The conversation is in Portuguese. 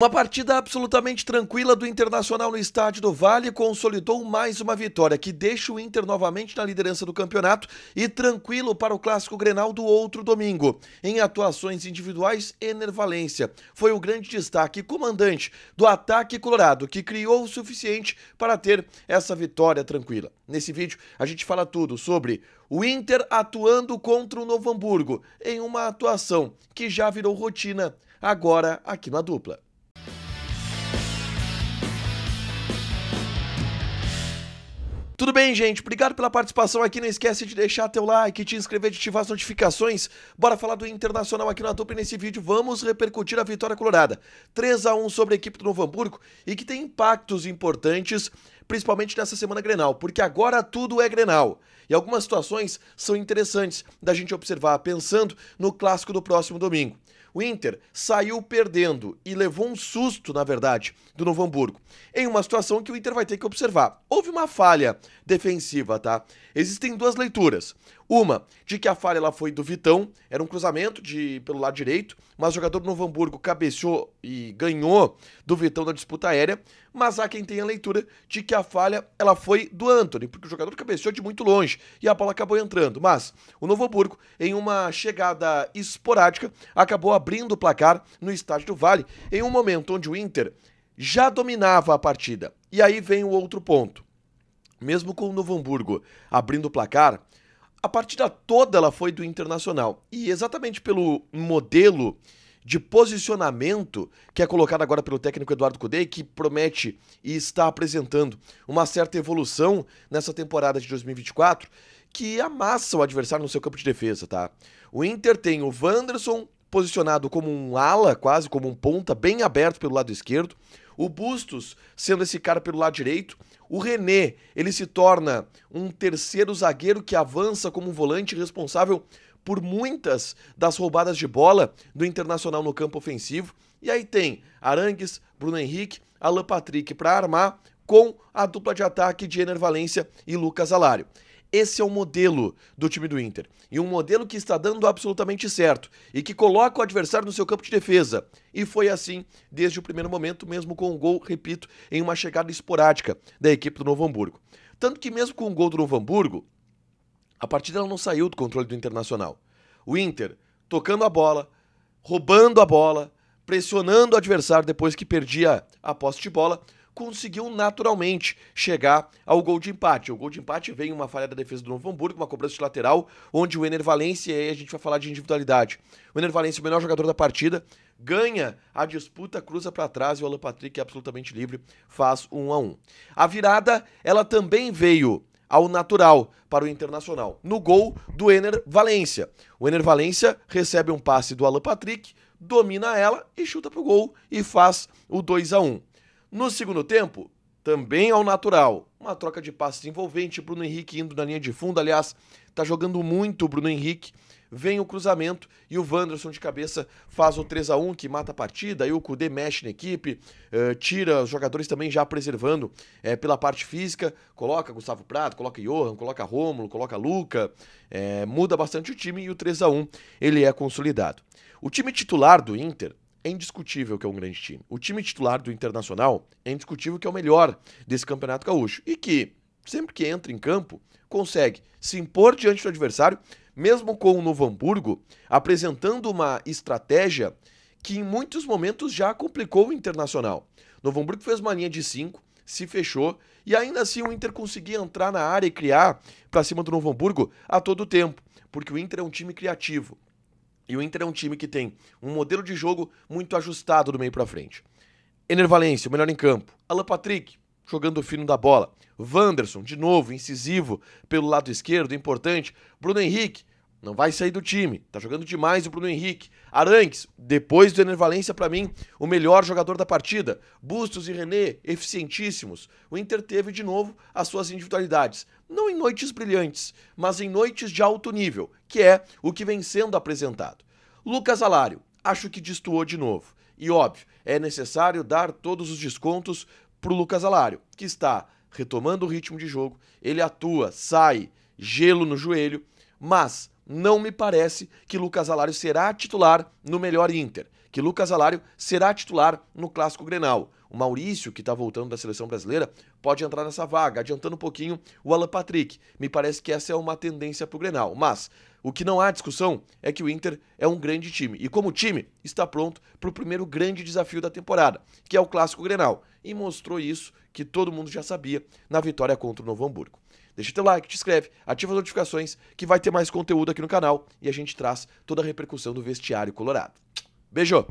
Uma partida absolutamente tranquila do Internacional no estádio do Vale consolidou mais uma vitória que deixa o Inter novamente na liderança do campeonato e tranquilo para o clássico Grenal do outro domingo. Em atuações individuais, Ener Valência foi o grande destaque comandante do ataque colorado que criou o suficiente para ter essa vitória tranquila. Nesse vídeo a gente fala tudo sobre o Inter atuando contra o Novo Hamburgo em uma atuação que já virou rotina agora aqui na dupla. Tudo bem, gente? Obrigado pela participação aqui. Não esquece de deixar teu like, te inscrever, de ativar as notificações. Bora falar do Internacional aqui na Tupi nesse vídeo. Vamos repercutir a vitória colorada. 3 a 1 sobre a equipe do Novo Hamburgo e que tem impactos importantes, principalmente nessa semana Grenal, porque agora tudo é Grenal. E algumas situações são interessantes da gente observar pensando no clássico do próximo domingo. O Inter saiu perdendo e levou um susto, na verdade, do Novo Hamburgo. Em uma situação que o Inter vai ter que observar. Houve uma falha defensiva, tá? Existem duas leituras. Uma, de que a falha ela foi do Vitão, era um cruzamento de pelo lado direito, mas o jogador do Novo Hamburgo cabeceou e ganhou do Vitão na disputa aérea, mas há quem tenha a leitura de que a falha ela foi do Anthony, porque o jogador cabeceou de muito longe e a bola acabou entrando. Mas o Novo Hamburgo, em uma chegada esporádica, acabou abrindo o placar no estádio do Vale, em um momento onde o Inter já dominava a partida. E aí vem o outro ponto. Mesmo com o Novo Hamburgo abrindo o placar, a partida toda ela foi do Internacional. E exatamente pelo modelo de posicionamento que é colocado agora pelo técnico Eduardo Cudei que promete e está apresentando uma certa evolução nessa temporada de 2024, que amassa o adversário no seu campo de defesa, tá? O Inter tem o Wanderson posicionado como um ala, quase como um ponta, bem aberto pelo lado esquerdo, o Bustos sendo esse cara pelo lado direito, o René, ele se torna um terceiro zagueiro que avança como um volante responsável por muitas das roubadas de bola do Internacional no campo ofensivo. E aí tem Arangues, Bruno Henrique, Alan Patrick para armar com a dupla de ataque de Ener Valência e Lucas Alário. Esse é o modelo do time do Inter. E um modelo que está dando absolutamente certo e que coloca o adversário no seu campo de defesa. E foi assim desde o primeiro momento, mesmo com um gol, repito, em uma chegada esporádica da equipe do Novo Hamburgo. Tanto que, mesmo com o um gol do Novo Hamburgo, a partida não saiu do controle do Internacional. O Inter tocando a bola, roubando a bola, pressionando o adversário depois que perdia a posse de bola, conseguiu naturalmente chegar ao gol de empate. O gol de empate veio uma falha da defesa do Novo Hamburgo, uma cobrança de lateral, onde o Ener Valencia, e aí a gente vai falar de individualidade, o Ener Valencia, o melhor jogador da partida, ganha a disputa, cruza para trás e o Alan Patrick, é absolutamente livre, faz um a um. A virada, ela também veio ao natural para o Internacional. No gol do Ener Valência. O Ener Valência recebe um passe do Alan Patrick, domina ela e chuta pro gol e faz o 2 a 1. No segundo tempo, também ao natural. Uma troca de passes envolvente, Bruno Henrique indo na linha de fundo, aliás, tá jogando muito o Bruno Henrique. Vem o cruzamento e o Wanderson de cabeça faz o 3 a 1 que mata a partida. Aí o Kudê mexe na equipe, uh, tira os jogadores também já preservando uh, pela parte física. Coloca Gustavo Prado, coloca Johan, coloca Rômulo, coloca Luca. Uh, muda bastante o time e o 3 a 1 ele é consolidado. O time titular do Inter é indiscutível que é um grande time. O time titular do Internacional é indiscutível que é o melhor desse Campeonato Gaúcho. E que, sempre que entra em campo, consegue se impor diante do adversário, mesmo com o Novo Hamburgo, apresentando uma estratégia que em muitos momentos já complicou o Internacional. Novo Hamburgo fez uma linha de 5, se fechou e ainda assim o Inter conseguia entrar na área e criar para cima do Novo Hamburgo a todo tempo, porque o Inter é um time criativo, e o Inter é um time que tem um modelo de jogo muito ajustado do meio para frente. Enervalência, o melhor em campo. Alan Patrick, jogando fino da bola. Wanderson, de novo, incisivo pelo lado esquerdo, importante. Bruno Henrique, não vai sair do time. Tá jogando demais o Bruno Henrique. Arangues, depois do Enervalência, Valência, para mim, o melhor jogador da partida. Bustos e René, eficientíssimos. O Inter teve de novo as suas individualidades. Não em noites brilhantes, mas em noites de alto nível, que é o que vem sendo apresentado. Lucas Alário, acho que destoou de novo. E óbvio, é necessário dar todos os descontos pro Lucas Alário, que está retomando o ritmo de jogo. Ele atua, sai, gelo no joelho, mas não me parece que Lucas Alário será titular no melhor Inter, que Lucas Alário será titular no Clássico Grenal. O Maurício, que está voltando da seleção brasileira, pode entrar nessa vaga, adiantando um pouquinho o Alan Patrick. Me parece que essa é uma tendência para o Grenal. Mas o que não há discussão é que o Inter é um grande time. E como time, está pronto para o primeiro grande desafio da temporada, que é o Clássico Grenal. E mostrou isso que todo mundo já sabia na vitória contra o Novo Hamburgo. Deixa teu like, te inscreve, ativa as notificações que vai ter mais conteúdo aqui no canal e a gente traz toda a repercussão do vestiário colorado. Beijo!